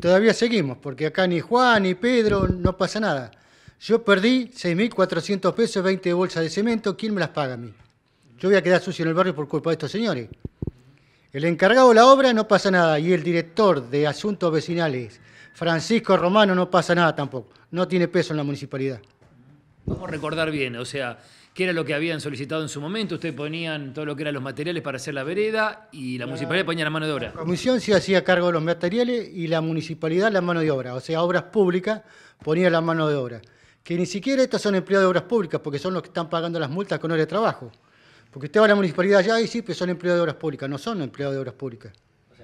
Todavía seguimos, porque acá ni Juan ni Pedro no pasa nada. Yo perdí 6.400 pesos, 20 bolsas de cemento, ¿quién me las paga a mí? Yo voy a quedar sucio en el barrio por culpa de estos señores. El encargado de la obra no pasa nada y el director de asuntos vecinales, Francisco Romano, no pasa nada tampoco. No tiene peso en la municipalidad. Vamos a recordar bien, o sea, que era lo que habían solicitado en su momento. Ustedes ponían todo lo que eran los materiales para hacer la vereda y la, municipalidad ponía la mano de obra. La comisión sí hacía cargo de los materiales y la municipalidad la mano de obra. O sea, obras públicas ponía la mano de obra. Que ni siquiera estos son empleados de obras públicas porque son los que están pagando las multas con horas de trabajo. Porque usted va a la municipalidad allá y sí, pero son empleados de obras públicas, no son empleados de obras públicas.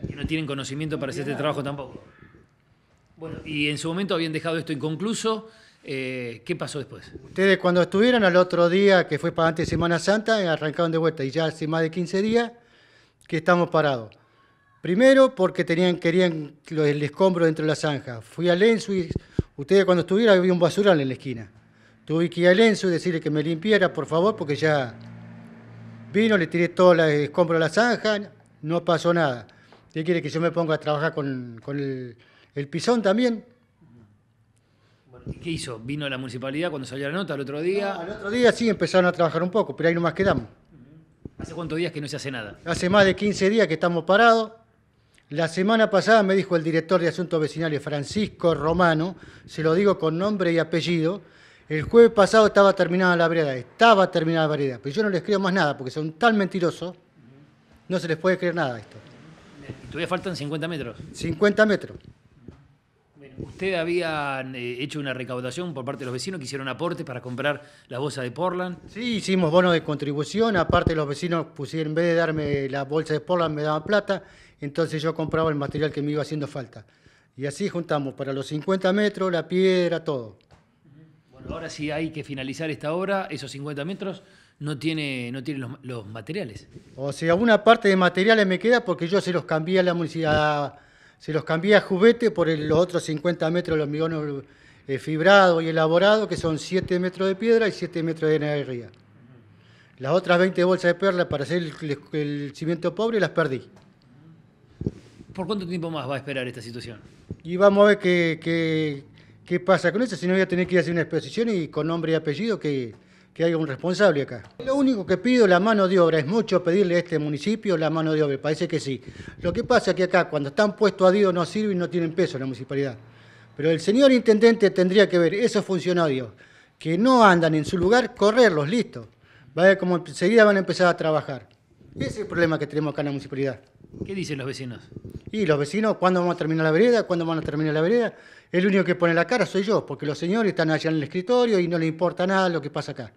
O que no tienen conocimiento para hacer este trabajo tampoco. Bueno, y en su momento habían dejado esto inconcluso. Eh, ¿Qué pasó después? Ustedes cuando estuvieron al otro día, que fue para antes de Semana Santa, arrancaron de vuelta y ya hace más de 15 días que estamos parados. Primero porque tenían, querían el escombro dentro de la zanja. Fui a Lenzo y ustedes cuando estuvieron había un basural en la esquina. Tuve que ir a Lenzo y decirle que me limpiara, por favor, porque ya vino, le tiré todo el escombro a la zanja, no pasó nada. ¿Qué quiere que yo me ponga a trabajar con, el, el pisón también? ¿Qué hizo? ¿Vino a la municipalidad cuando salió la nota el otro día? al otro día sí empezaron a trabajar un poco, pero ahí nomás quedamos. ¿Hace cuántos días que no se hace nada? Hace más de 15 días que estamos parados. La semana pasada me dijo el director de Asuntos Vecinales, Francisco Romano, se lo digo con nombre y apellido, el jueves pasado estaba terminada la variedad, estaba terminada la variedad. pero yo no les creo más nada porque son tan mentirosos, no se les puede creer nada esto. Y todavía faltan 50 metros. 50 metros usted había eh, hecho una recaudación por parte de los vecinos que hicieron aportes para comprar la bolsa de Portland. Sí, hicimos bonos de contribución. Aparte, los vecinos pusieron, en vez de darme la bolsa de Portland, me daban plata. Entonces yo compraba el material que me iba haciendo falta. Y así juntamos para los 50 metros, la piedra, todo. Bueno, ahora sí hay que finalizar esta obra, esos 50 metros no tiene, no los, los, materiales. O sea, una parte de materiales me queda porque yo se los cambié a la municipalidad se los cambié a juguete por los otros 50 metros de los eh, fibrado y elaborado, que son 7 metros de piedra y 7 metros de energía. Las otras 20 bolsas de perlas para hacer el, cimiento pobre las perdí. ¿Por cuánto tiempo más va a esperar esta situación? Y vamos a ver qué, qué, pasa con eso, si no voy a tener que ir a hacer una exposición y con nombre y apellido que que haya un responsable acá. Lo único que pido la mano de obra, es mucho pedirle a este municipio la mano de obra, parece que sí. Lo que pasa es que acá cuando están puestos a Dios no sirven y no tienen peso en la municipalidad. Pero el señor intendente tendría que ver esos funcionarios que no andan en su lugar, correrlos, listo. Va a ver cómo enseguida van a empezar a trabajar. Ese es el problema que tenemos acá en la municipalidad. ¿Qué dicen los vecinos? Y los vecinos, ¿cuándo vamos a terminar la vereda? ¿Cuándo van a terminar la vereda? El único que pone la cara soy yo, porque los señores están allá en el escritorio y no les importa nada lo que pasa acá.